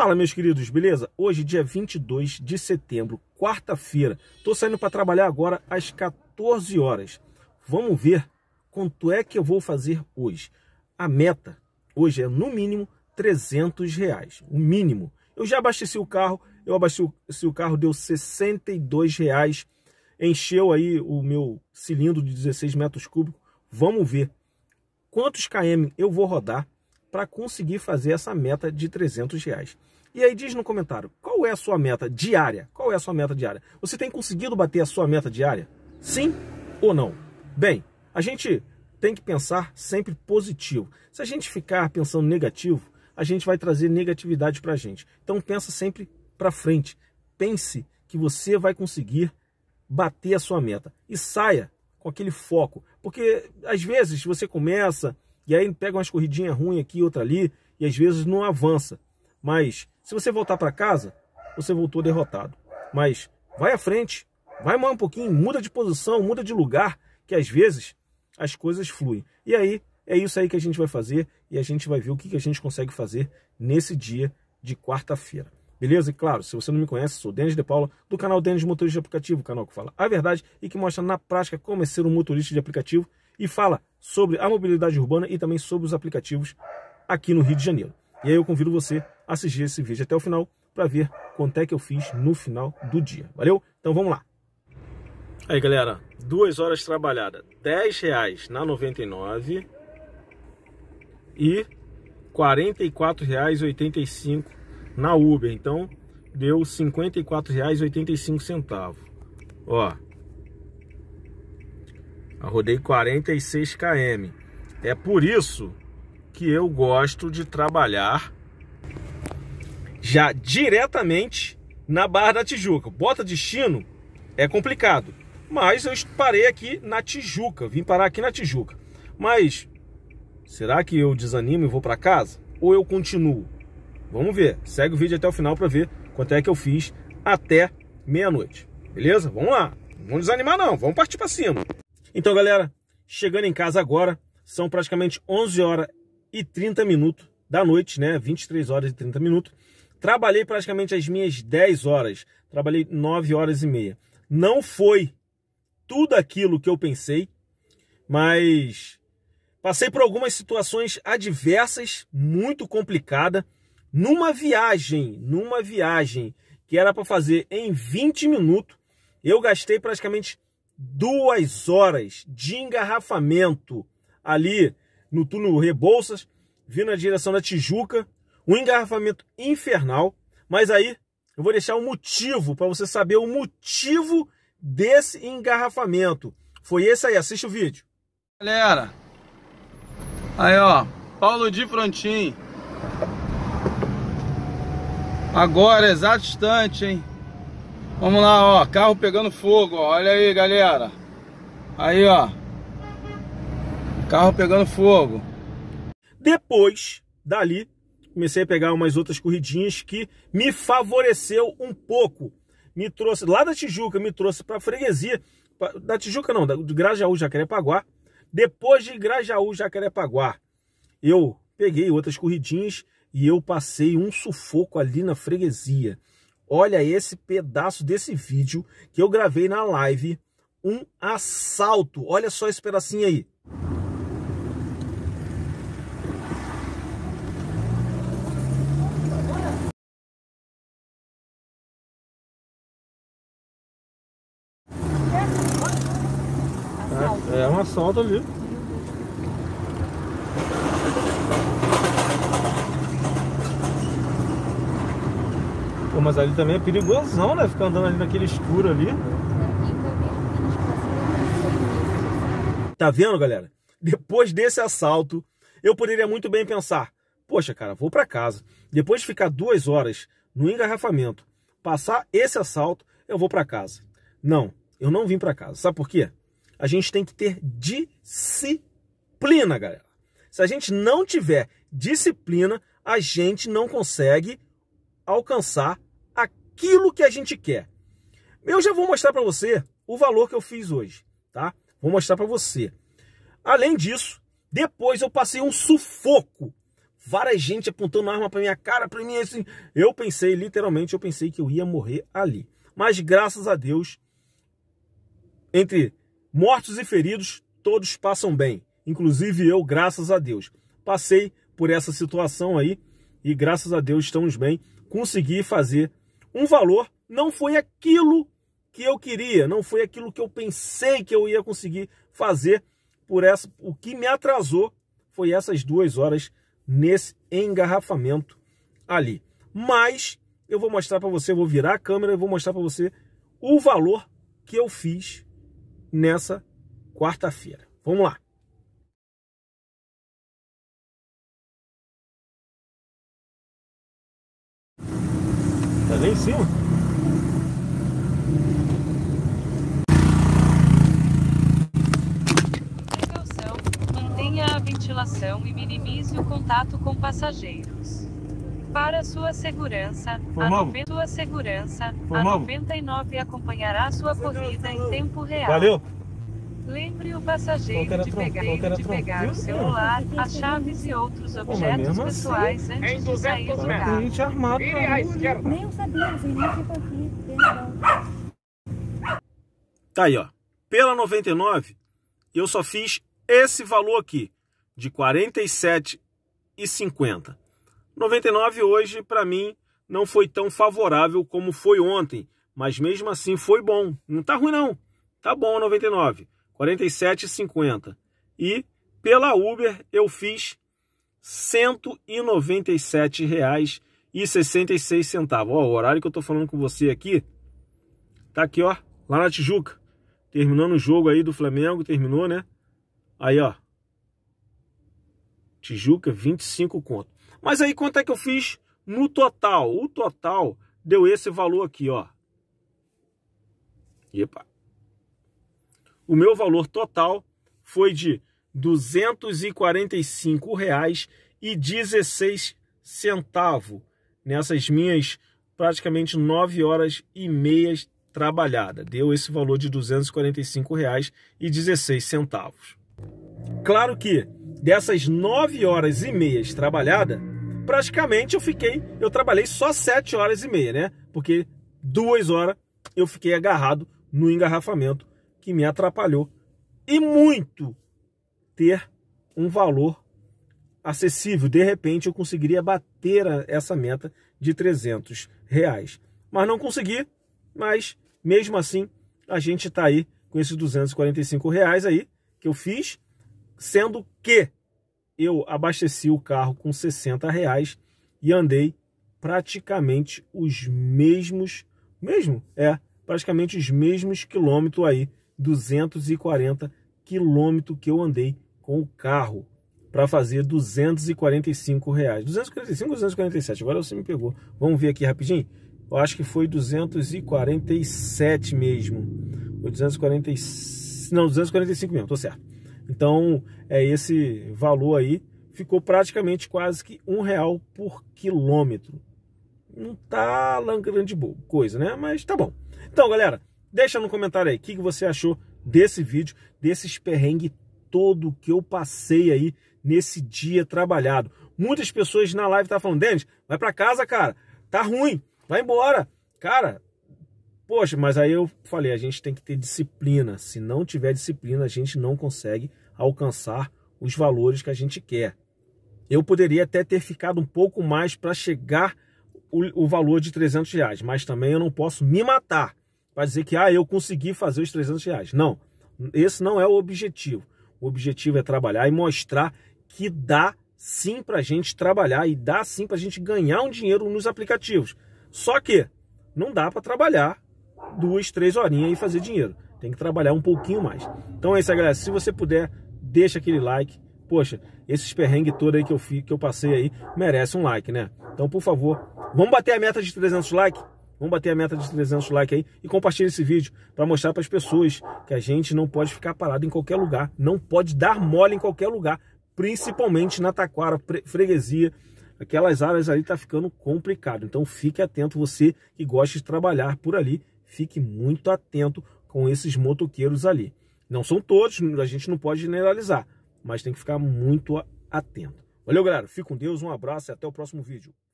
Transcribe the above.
Fala, meus queridos, beleza? Hoje, dia 22 de setembro, quarta-feira. Tô saindo para trabalhar agora às 14 horas. Vamos ver quanto é que eu vou fazer hoje. A meta hoje é, no mínimo, 300 reais. O mínimo. Eu já abasteci o carro, eu abasteci o carro, deu 62 reais. Encheu aí o meu cilindro de 16 metros cúbicos. Vamos ver quantos KM eu vou rodar para conseguir fazer essa meta de 300 reais. E aí diz no comentário, qual é a sua meta diária? Qual é a sua meta diária? Você tem conseguido bater a sua meta diária? Sim ou não? Bem, a gente tem que pensar sempre positivo. Se a gente ficar pensando negativo, a gente vai trazer negatividade para a gente. Então pensa sempre para frente. Pense que você vai conseguir bater a sua meta e saia com aquele foco, porque às vezes você começa e aí pega umas corridinhas ruins aqui, outra ali, e às vezes não avança. Mas se você voltar para casa, você voltou derrotado. Mas vai à frente, vai mais um pouquinho, muda de posição, muda de lugar, que às vezes as coisas fluem. E aí é isso aí que a gente vai fazer e a gente vai ver o que, a gente consegue fazer nesse dia de quarta-feira. Beleza? E claro, se você não me conhece, sou Denis de Paula, do canal Denis Motorista de Aplicativo, canal que fala a verdade e que mostra na prática como é ser um motorista de aplicativo e fala sobre a mobilidade urbana e também sobre os aplicativos aqui no Rio de Janeiro. E aí eu convido você a assistir esse vídeo até o final para ver quanto é que eu fiz no final do dia. Valeu? Então vamos lá. Aí galera, duas horas trabalhada, 10 reais na 99 e 44 reais 85 na Uber. Então deu 54 reais 85 centavos. Ó, eu rodei 46 km. É por isso que eu gosto de trabalhar já diretamente na Barra da Tijuca. Bota destino é complicado, mas eu parei aqui na Tijuca, vim parar aqui na Tijuca. Mas será que eu desanimo e vou para casa ou eu continuo? Vamos ver. Segue o vídeo até o final para ver quanto é que eu fiz até meia-noite. Beleza? Vamos lá. Não vamos desanimar não, vamos partir para cima. Então, galera, chegando em casa agora, são praticamente 11 horas e 30 minutos da noite, né? 23 horas e 30 minutos. Trabalhei praticamente as minhas 10 horas. Trabalhei 9 horas e meia. Não foi tudo aquilo que eu pensei, mas passei por algumas situações adversas, muito complicada, numa viagem, numa viagem que era para fazer em 20 minutos, eu gastei praticamente duas horas de engarrafamento ali no túnel Rebouças, vindo na direção da Tijuca. Um engarrafamento infernal. Mas aí eu vou deixar o um motivo para você saber o motivo desse engarrafamento. Foi esse aí, assiste o vídeo. Galera, aí ó, Paulo de Frontin. Agora, exato instante, hein? Vamos lá, ó, carro pegando fogo, ó, olha aí, galera. Aí, ó. Carro pegando fogo. Depois, dali, comecei a pegar umas outras corridinhas que me favoreceu um pouco. Me trouxe lá da Tijuca, me trouxe para freguesia, pra, da Tijuca não, da, do Grajaú, Jacarepaguá. Depois de Grajaú, Jacarepaguá, eu peguei outras corridinhas e eu passei um sufoco ali na freguesia. Olha esse pedaço desse vídeo que eu gravei na live, um assalto. Olha só esse pedacinho aí. É, é um assalto ali. Pô, mas ali também é perigosão, né? Ficar andando ali naquele escuro ali. Tá vendo, galera? Depois desse assalto, eu poderia muito bem pensar: poxa, cara, vou para casa. Depois de ficar duas horas no engarrafamento, passar esse assalto, eu vou para casa. Não, eu não vim para casa. Sabe por quê? A gente tem que ter disciplina, galera. Se a gente não tiver disciplina, a gente não consegue alcançar aquilo que a gente quer. Eu já vou mostrar para você o valor que eu fiz hoje, tá? Vou mostrar para você. Além disso, depois eu passei um sufoco. Várias gente apontando arma para minha cara, para mim assim, eu pensei literalmente, eu pensei que eu ia morrer ali. Mas graças a Deus, entre mortos e feridos, todos passam bem. Inclusive eu, graças a Deus. Passei por essa situação aí e graças a Deus estamos bem. Consegui fazer um valor, não foi aquilo que eu queria, não foi aquilo que eu pensei que eu ia conseguir fazer por essa. O que me atrasou foi essas duas horas nesse engarrafamento ali. Mas eu vou mostrar para você, eu vou virar a câmera e vou mostrar para você o valor que eu fiz nessa quarta-feira. Vamos lá. Tá ali em cima. Precaução, mantenha a ventilação e minimize o contato com passageiros. Para sua segurança, Formavo. a sua segurança, Formavo. a 99 acompanhará sua corrida em tempo real. Valeu! Lembre o passageiro de pegar, de pegar o celular, as chaves e outros objetos Pô, assim, pessoais assim, antes de sair do carro. Gente armado Vire né? Nem sabia, Tá aí, ó. Pela 99, eu só fiz esse valor aqui, de 47,50. 99 hoje, para mim, não foi tão favorável como foi ontem, mas mesmo assim foi bom. Não tá ruim não, tá bom 99. 47,50. E pela Uber eu fiz R$ 197,66. Ó, o horário que eu tô falando com você aqui tá aqui, ó, lá na Tijuca. Terminando o jogo aí do Flamengo, terminou, né? Aí, ó. Tijuca, 25 conto. Mas aí quanto é que eu fiz no total? O total deu esse valor aqui, ó. Epa, o meu valor total foi de R$ 245,16 nessas minhas praticamente 9 horas e meias trabalhada. Deu esse valor de R$ 245,16. Claro que dessas 9 horas e meias trabalhada, praticamente eu fiquei, eu trabalhei só 7 horas e meia, né? Porque duas horas eu fiquei agarrado no engarrafamento que me atrapalhou. E muito ter um valor acessível. De repente eu conseguiria bater essa meta de 300 reais. Mas não consegui, mas mesmo assim a gente está aí com esses 245 reais aí que eu fiz, sendo que eu abasteci o carro com 60 reais e andei praticamente os mesmos, mesmo? É, praticamente os mesmos quilômetros aí 240 quilômetros que eu andei com o carro para fazer 245 reais. 245 247? Agora você me pegou. Vamos ver aqui rapidinho. Eu acho que foi 247 mesmo. Ou 245. Não, 245 mesmo, tô certo. Então, é esse valor aí. Ficou praticamente quase que um real por quilômetro. Não tá lá grande coisa, né? Mas tá bom. Então, galera, Deixa no comentário aí o que, que você achou desse vídeo, desses perrengue todo que eu passei aí nesse dia trabalhado. Muitas pessoas na live estavam tá falando, Denis, vai para casa, cara, tá ruim, vai embora. Cara, poxa, mas aí eu falei, a gente tem que ter disciplina. Se não tiver disciplina, a gente não consegue alcançar os valores que a gente quer. Eu poderia até ter ficado um pouco mais para chegar o, o valor de 300 reais, mas também eu não posso me matar para dizer que ah, eu consegui fazer os 300 reais. Não, esse não é o objetivo. O objetivo é trabalhar e mostrar que dá sim para a gente trabalhar e dá sim para a gente ganhar um dinheiro nos aplicativos. Só que não dá para trabalhar duas, três horinhas e fazer dinheiro. Tem que trabalhar um pouquinho mais. Então é isso aí, galera. Se você puder, deixa aquele like. Poxa, esses perrengues todos aí que eu, fiz, que eu passei aí merece um like, né? Então, por favor, vamos bater a meta de 300 likes? Vamos bater a meta de 300 likes aí e compartilhe esse vídeo para mostrar para as pessoas que a gente não pode ficar parado em qualquer lugar, não pode dar mole em qualquer lugar, principalmente na taquara, freguesia, aquelas áreas ali tá ficando complicado. Então fique atento você que gosta de trabalhar por ali, fique muito atento com esses motoqueiros ali. Não são todos, a gente não pode generalizar, mas tem que ficar muito atento. Valeu, galera. Fique com Deus, um abraço e até o próximo vídeo.